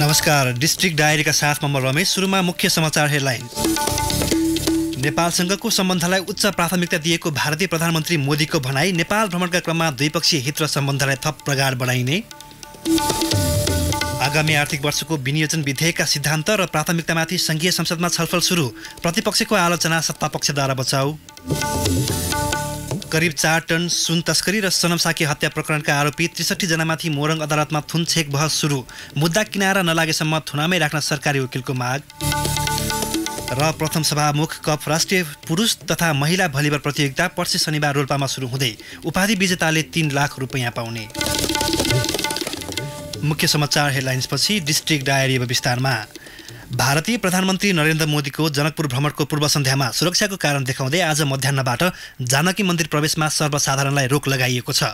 नमस्कार डिस्ट्रिक्ट डायरीका साथमा म रमेश सुरुमा मुख्य समाचार हेडलाइन नेपालसँगको सम्बन्धलाई उच्च प्राथमिकता दिएको भारतीय प्रधानमन्त्री मोदीको भनाई नेपाल भ्रमणका क्रममा द्विपक्षीय हित र सम्बन्धलाई थप प्रगाड बढाइने आगामी आर्थिक वर्षको विनियोजन विधेयकका सिद्धान्त र प्राथमिकतामाथि सङ्घीय संसदमा छलफल सुरु प्रतिपक्षको आलोचना सत्तापक्षद्वारा बचाऊ करिब चार टन सुन तस्करी र सनमसाकी हत्या प्रकरणका आरोपी त्रिसठी जनामाथि मोरङ अदालतमा थुन छेक बहस सुरु मुद्दा किनारा नलागेसम्म थुनामै राख्न सरकारी वकिलको माग र प्रथम सभामुख कप राष्ट्रिय पुरुष तथा महिला भलिबल प्रतियोगिता पर्सि शनिबार रोल्पामा सुरु हुँदै उपाधि विजेताले तिन लाख रुपियाँ पाउने मुख्य समाचार हेडलाइन्सपछि डिस्ट्रिक्ट डायरी विस्तारमा भारतीय प्रधानमन्त्री नरेन्द्र मोदीको जनकपुर भ्रमणको पूर्व सन्ध्यामा सुरक्षाको कारण देखाउँदै आज मध्याहबाट जानकी मन्दिर प्रवेशमा सर्वसाधारणलाई रोक लगाइएको छ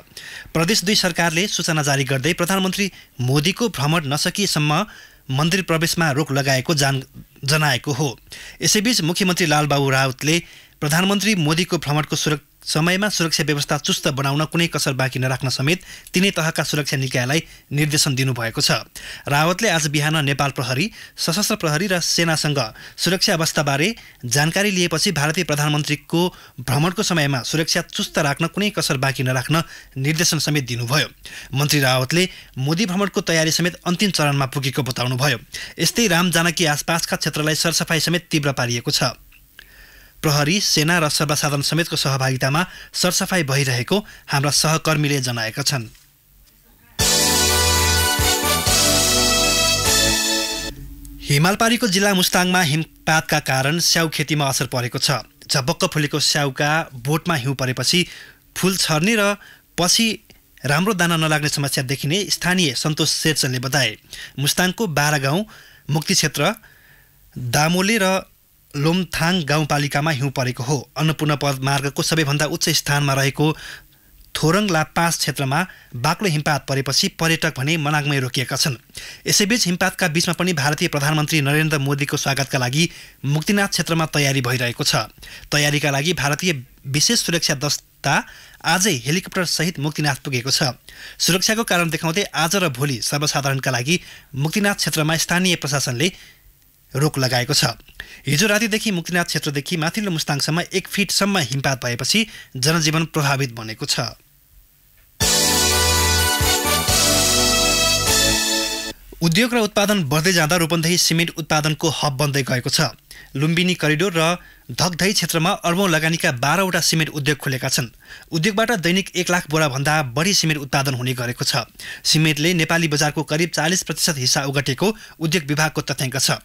प्रदेश दुई सरकारले सूचना जारी गर्दै प्रधानमन्त्री मोदीको भ्रमण नसकिएसम्म मन्दिर प्रवेशमा रोक लगाएको जान जनाएको हो यसैबीच मुख्यमन्त्री लालबाबु राउतले प्रधानमन्त्री मोदीको भ्रमणको सुरक्षा समयमा सुरक्षा व्यवस्था चुस्त बनाउन कुनै कसर बाँकी नराख्न समेत तिनै तहका सुरक्षा निकायलाई निर्देशन दिनुभएको छ रावतले आज बिहान नेपाल प्रहरी सशस्त्र प्रहरी र सेनासँग सुरक्षा अवस्थाबारे जानकारी लिएपछि भारतीय प्रधानमन्त्रीको भ्रमणको समयमा सुरक्षा चुस्त राख्न कुनै कसर बाँकी नराख्न निर्देशन समेत दिनुभयो मन्त्री रावतले मोदी भ्रमणको तयारी समेत अन्तिम चरणमा पुगेको बताउनुभयो यस्तै राम जानकी आसपासका क्षेत्रलाई सरसफाई समेत तीव्र पारिएको छ प्रहरी सेना र सर्वसाधारण समेतको सहभागितामा सरसफाई भइरहेको हाम्रा सहकर्मीले जनाएका छन् हिमालपारीको जिल्ला मुस्ताङमा हिमपातका कारण स्याउ खेतीमा असर परेको छ झबक्क फुलेको स्याउका बोटमा हिउँ परेपछि फुल छर्ने र पछि राम्रो दाना नलाग्ने समस्या देखिने स्थानीय सन्तोष शेरचनले बताए मुस्ताङको बाह्र गाउँ मुक्ति क्षेत्र दामोले र लोमथाङ गाउँपालिकामा हिउँ परेको हो अन्नपूर्ण पद मार्गको सबैभन्दा उच्च स्थानमा रहेको थोरङला पाँच क्षेत्रमा बाक्लो हिमपात परेपछि पर्यटक भने मनाङमै रोकिएका छन् यसैबीच हिमपातका बीचमा पनि भारतीय प्रधानमन्त्री नरेन्द्र मोदीको स्वागतका लागि मुक्तिनाथ क्षेत्रमा तयारी भइरहेको छ तयारीका लागि भारतीय विशेष सुरक्षा दस्ता आजै हेलिकप्टरसहित मुक्तिनाथ पुगेको छ सुरक्षाको कारण देखाउँदै आज र भोलि सर्वसाधारणका लागि मुक्तिनाथ क्षेत्रमा स्थानीय प्रशासनले रोक लगाएको छ हिजो रातिदेखि मुक्तिनाथ क्षेत्रदेखि माथिल्लो मुस्ताङसम्म एक फिटसम्म हिमपात भएपछि जनजीवन प्रभावित बनेको छ उद्योग र उत्पादन बढ्दै जाँदा रूपन्देही सिमेन्ट उत्पादनको हब बन्दै गएको छ लुम्बिनी करिडोर र धगधै क्षेत्रमा अर्बौँ लगानीका बाह्रवटा सिमेन्ट उद्योग खुलेका छन् उद्योगबाट दैनिक एक लाख बोराभन्दा बढी सिमेन्ट उत्पादन हुने गरेको छ सिमेन्टले नेपाली बजारको करिब चालिस प्रतिशत हिस्सा उगटेको उद्योग विभागको तथ्याङ्क छ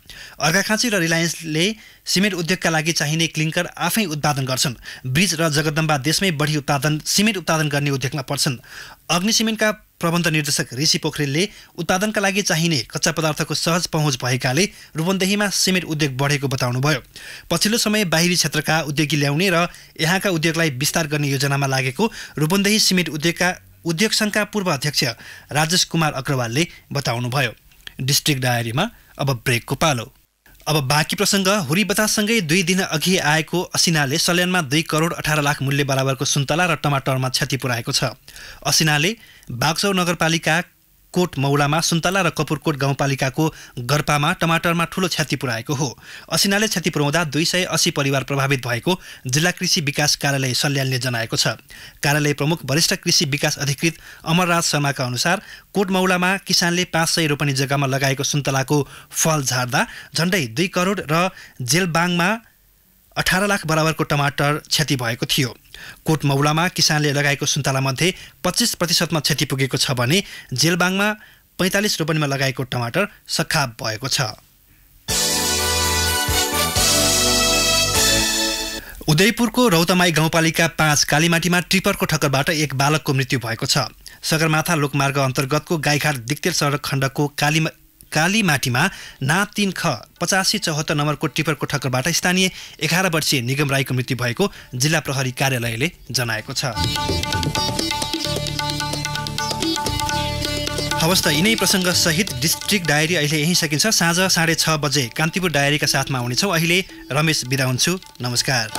अर्घाखाँची र रिलायन्सले सिमेन्ट उद्योगका लागि चाहिने क्लिङ्कर आफै उत्पादन गर्छन् ब्रिज र जगदम्बा देशमै बढी उत्पादन सिमेन्ट उत्पादन गर्ने उद्योगमा पर्छन् अग्नि सिमेन्टका प्रबन्ध निर्देशक ऋषि पोखरेलले उत्पादनका लागि चाहिने कच्चा पदार्थको सहज पहुँच भएकाले रूपन्देहीमा सिमेन्ट उद्योग बढेको बताउनुभयो पछिल्लो समय बाहिरी क्षेत्रका उद्योगी ल्याउने र यहाँका उद्योगलाई विस्तार गर्ने योजनामा लागेको रूपन्देही सिमेन्ट उद्योगका उद्योग सङ्घका पूर्व अध्यक्ष राजेश कुमार अग्रवालले बताउनुभयो डिस्ट्रिक्ट डायरीमा अब ब्रेकको पालो अब बाँकी प्रसङ्ग हुरी बतासँगै दुई दिन अघि आएको असिनाले सल्यानमा दुई करोड अठार लाख मूल्य बराबरको सुन्तला र टमाटरमा क्षति पुर्याएको छ असिनाले बागचौ नगरपालिका कोट मौलामा सुन्तला र कपुरकोट गाउँपालिकाको गर्पामा टमाटरमा ठूलो क्षति पुर्याएको हो असिनाले क्षति पुर्याउँदा दुई सय अस्सी परिवार प्रभावित भएको जिल्ला कृषि विकास कार्यालय सल्यानले जनाएको छ कार्यालय प्रमुख वरिष्ठ कृषि विकास अधिकृत अमरराज शर्माका अनुसार कोट मौलामा किसानले पाँच सय रोपनी जग्गामा लगाएको सुन्तलाको फल झार्दा झन्डै दुई करोड र जेलबाङमा अठार लाख बराबरको टमाटर क्षति भएको थियो कोट मौलामा किसानले लगाएको सुन्तलामध्ये पच्चिस प्रतिशतमा क्षति पुगेको छ भने जेलबाङमा पैँतालिस रोपनीमा लगाएको टमाटर सखाप भएको छ उदयपुरको रौतमाई गाउँपालिका पाँच कालीमाटीमा ट्रिपरको ठक्करबाट एक बालकको मृत्यु भएको छ सगरमाथा लोकमार्ग अन्तर्गतको गाईघाट दिक्तेल सडक खण्डको काली काली माटीमा ना तिन ख पचासी चौहत्तर नम्बरको टिपरको ठक्करबाट स्थानीय एघार वर्षीय निगम राईको मृत्यु भएको जिल्ला प्रहरी कार्यालयले जनाएको छ हवस् त यिनै प्रसङ्गसहित डिस्ट्रिक्ट डायरी अहिले यहीँ सकिन्छ साँझ साढे छ बजे कान्तिपुर डायरीका साथमा हुनेछौँ अहिले रमेश बिदा हुन्छु नमस्कार